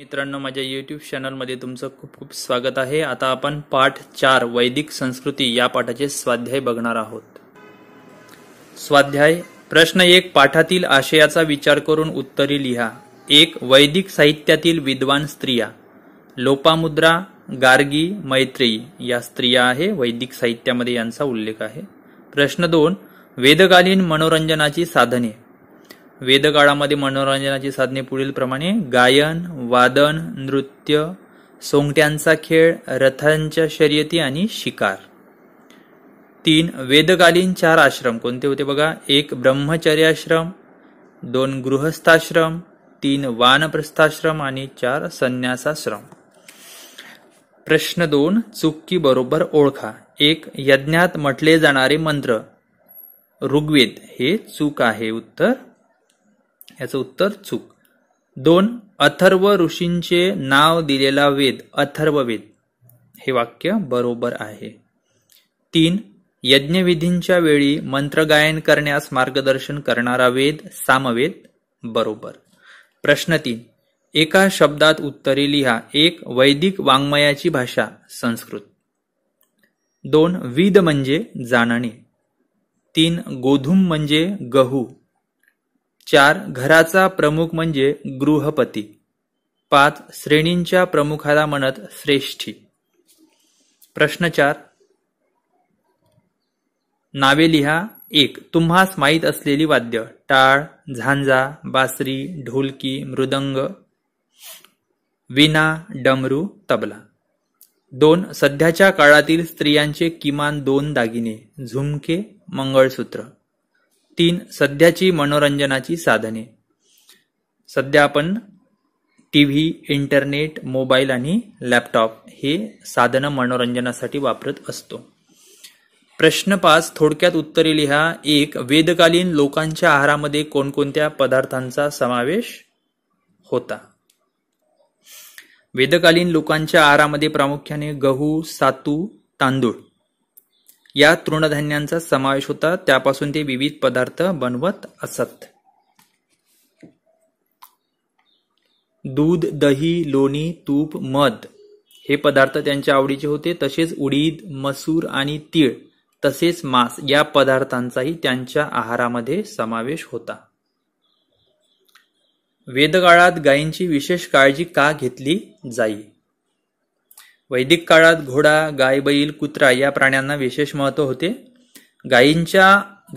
मित्रांनो माझ्या यूट्यूब चॅनलमध्ये तुमचं खूप खूप स्वागत आहे आता आपण पाठ चार वैदिक संस्कृती या पाठाचे स्वाध्याय बघणार आहोत स्वाध्याय प्रश्न एक पाठातील आशयाचा विचार करून उत्तरे लिहा एक वैदिक साहित्यातील विद्वान स्त्रिया लोपामुद्रा गार्गी मैत्रेयी या स्त्रिया आहे वैदिक साहित्यामध्ये यांचा उल्लेख आहे प्रश्न दोन वेदकालीन मनोरंजनाची साधने वेदकाळामध्ये मनोरंजनाची साधने पुढीलप्रमाणे गायन वादन नृत्य सोंगट्यांचा खेळ रथांच्या शर्यती आणि शिकार तीन वेदकालीन चार आश्रम कोणते होते बघा एक ब्रह्मचर्याश्रम दोन गृहस्थाश्रम तीन वानप्रस्थाश्रम आणि चार संन्यासाश्रम प्रश्न दोन चुकी बरोबर ओळखा एक यज्ञात म्हटले जाणारे मंत्र ऋग्वेद हे चूक आहे उत्तर याचं उत्तर चूक दोन अथर्व ऋषींचे नाव दिलेला वेद अथर्व वेद हे वाक्य बरोबर आहे तीन यज्ञविधींच्या वेळी मंत्रगायन करण्यास मार्गदर्शन करणारा वेद सामवेद बरोबर प्रश्न तीन एका शब्दात उत्तरे लिहा एक वैदिक वाङ्मयाची भाषा संस्कृत दोन विद म्हणजे जाणणे तीन गोधूम म्हणजे गहू चार घराचा प्रमुख म्हणजे गृहपती पाच श्रेणींच्या प्रमुखाला म्हणत श्रेष्ठी प्रश्न चार नावे लिहा एक तुम्हास माहीत असलेली वाद्य टाळ झांजा बासरी ढोलकी मृदंग विना डमरू तबला दोन सध्याच्या काळातील स्त्रियांचे किमान दोन दागिने झुमके मंगळसूत्र तीन सध्याची मनोरंजनाची साधने सध्या आपण टी व्ही इंटरनेट मोबाईल आणि लॅपटॉप हे साधनं मनोरंजनासाठी वापरत असतो प्रश्न पाच थोडक्यात उत्तरे लिहा एक वेदकालीन लोकांच्या आहारामध्ये कोणकोणत्या पदार्थांचा समावेश होता वेदकालीन लोकांच्या आहारामध्ये प्रामुख्याने गहू सातू तांदूळ या तृणधान्यांचा समावेश होता त्यापासून ते विविध पदार्थ बनवत असत दूध दही लोणी तूप मध हे पदार्थ त्यांच्या आवडीचे होते तसेच उडीद मसूर आणि तीळ तसेच मांस या पदार्थांचाही त्यांच्या आहारामध्ये समावेश होता वेदकाळात गायींची विशेष काळजी का घेतली जाई वैदिक काळात घोडा गाय बैल कुत्रा या प्राण्यांना विशेष महत्त्व होते गायींच्या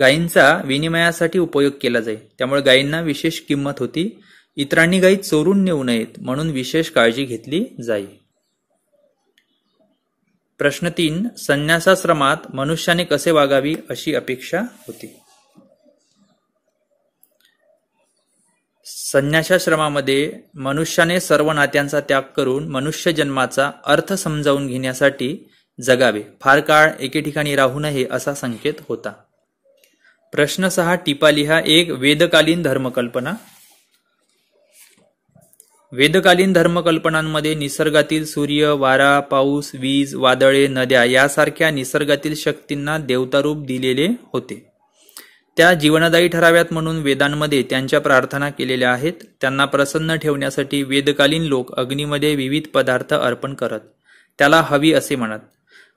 गायींचा विनिमयासाठी उपयोग केला जाई त्यामुळे गायींना विशेष किंमत होती इतरांनी गायी चोरून नेऊ नयेत म्हणून विशेष काळजी घेतली जाई प्रश्न तीन संन्यासाश्रमात मनुष्याने कसे वागावी अशी अपेक्षा होती संन्यासाश्रमामध्ये मनुष्याने सर्व नात्यांचा त्याग करून मनुष्य जन्माचा अर्थ समजावून घेण्यासाठी जगावे फार काळ एके ठिकाणी राहू नये असा संकेत होता प्रश्न सहा टिपाली लिहा एक वेदकालीन धर्मकल्पना वेदकालीन धर्मकल्पनांमध्ये निसर्गातील सूर्य वारा पाऊस वीज वादळे नद्या यासारख्या निसर्गातील शक्तींना देवतारूप दिलेले होते त्या जीवनदायी ठराव्यात म्हणून वेदांमध्ये त्यांच्या प्रार्थना केलेल्या आहेत त्यांना प्रसन्न ठेवण्यासाठी वेदकालीन लोक अग्नीमध्ये विविध पदार्थ अर्पण करत त्याला हवी असे म्हणत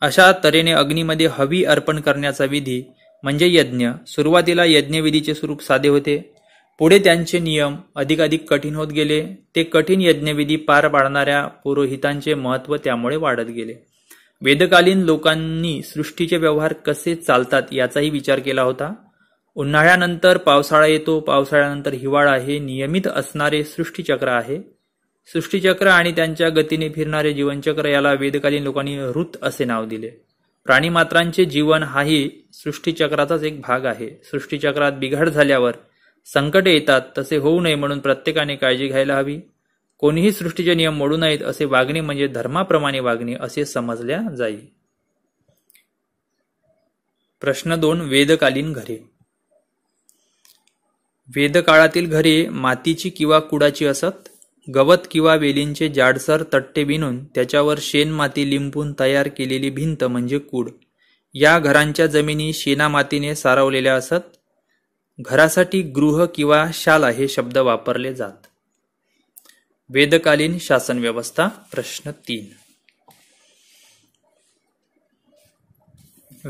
अशा तऱ्हेने अग्नीमध्ये हवी अर्पण करण्याचा विधी म्हणजे यज्ञ सुरुवातीला यज्ञविधीचे स्वरूप साधे होते पुढे त्यांचे नियम अधिकाधिक कठीण होत गेले ते कठीण यज्ञविधी पार पाडणाऱ्या पुरोहितांचे महत्त्व त्यामुळे वाढत गेले वेदकालीन लोकांनी सृष्टीचे व्यवहार कसे चालतात याचाही विचार केला होता उन्हाळ्यानंतर पावसाळा येतो पावसाळ्यानंतर हिवाळा हे नियमित असणारे सृष्टीचक्र आहे सृष्टीचक्र आणि त्यांच्या गतीने फिरणारे जीवनचक्र याला वेदकालीन लोकांनी ऋत असे नाव दिले प्राणीमात्रांचे जीवन हाही सृष्टीचक्राचाच एक भाग आहे सृष्टीचक्रात बिघाड झाल्यावर संकटे येतात तसे होऊ नये म्हणून प्रत्येकाने काळजी घ्यायला हवी कोणीही सृष्टीचे नियम मोडू नयेत असे वागणे म्हणजे धर्माप्रमाणे वागणे असे समजल्या जाईल प्रश्न दोन वेदकालीन घरे वेदकाळातील घरे मातीची किंवा कुडाची असत गवत किंवा वेलींचे जाडसर तट्टे विणून त्याच्यावर शेणमाती लिंपून तयार केलेली भिंत म्हणजे कूड या घरांच्या जमिनी शेणामातीने सारवलेल्या असत घरासाठी गृह किंवा शाला हे शब्द वापरले जात वेदकालीन शासन व्यवस्था प्रश्न तीन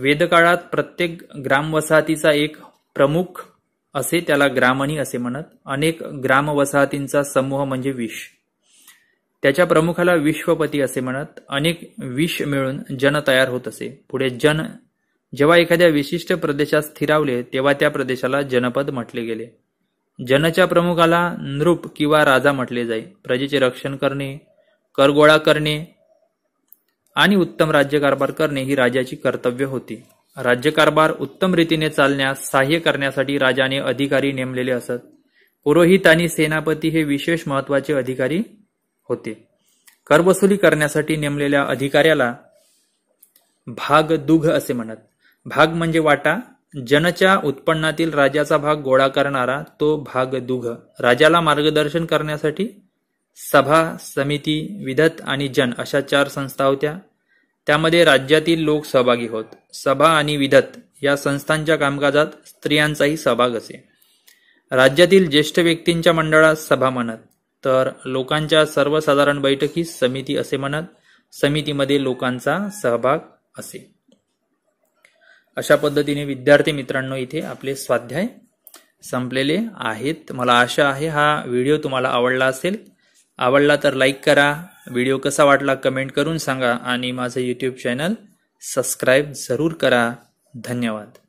वेदकाळात प्रत्येक ग्रामवसाहतीचा एक प्रमुख असे त्याला ग्रामणी असे म्हणत अनेक ग्राम वसाहतींचा समूह म्हणजे विष त्याच्या प्रमुखाला विश्वपती असे म्हणत अनेक विष मिळून जन तयार होत असे पुढे जन जेव्हा एखाद्या विशिष्ट प्रदेशात स्थिरावले तेव्हा त्या प्रदेशाला जनपद म्हटले गेले जनच्या प्रमुखाला नृप किंवा राजा म्हटले जाई प्रजेचे रक्षण करणे करगोळा करणे आणि उत्तम राज्यकारभार करणे ही राजाची कर्तव्य होती राज्यकारभार उत्तम रीतीने चालण्यास सहाय्य करण्यासाठी राजाने अधिकारी नेमलेले असत पुरोहित आणि सेनापती हे विशेष महत्वाचे अधिकारी होते करवसुली करण्यासाठी नेमलेल्या अधिकाऱ्याला भाग दुघ असे म्हणत भाग म्हणजे वाटा जनच्या उत्पन्नातील राजाचा भाग गोळा करणारा तो भाग दुघ राजाला मार्गदर्शन करण्यासाठी सभा समिती विधत आणि जन अशा चार संस्था होत्या त्यामध्ये राज्यातील लोक सहभागी होत सभा आणि विधत या संस्थांच्या कामकाजात स्त्रियांचाही सहभाग असे राज्यातील ज्येष्ठ व्यक्तींच्या मंडळात सभा म्हणत तर लोकांच्या सर्वसाधारण बैठकी समिती असे म्हणत समितीमध्ये लोकांचा सहभाग असे अशा पद्धतीने विद्यार्थी मित्रांनो इथे आपले स्वाध्याय संपलेले आहेत मला आशा आहे हा व्हिडिओ तुम्हाला आवडला असेल आवडला तर लाईक करा व्हिडिओ कसा वाटला कमेंट करून सांगा आणि माझं यूट्यूब चॅनल सबस्क्राईब जरूर करा धन्यवाद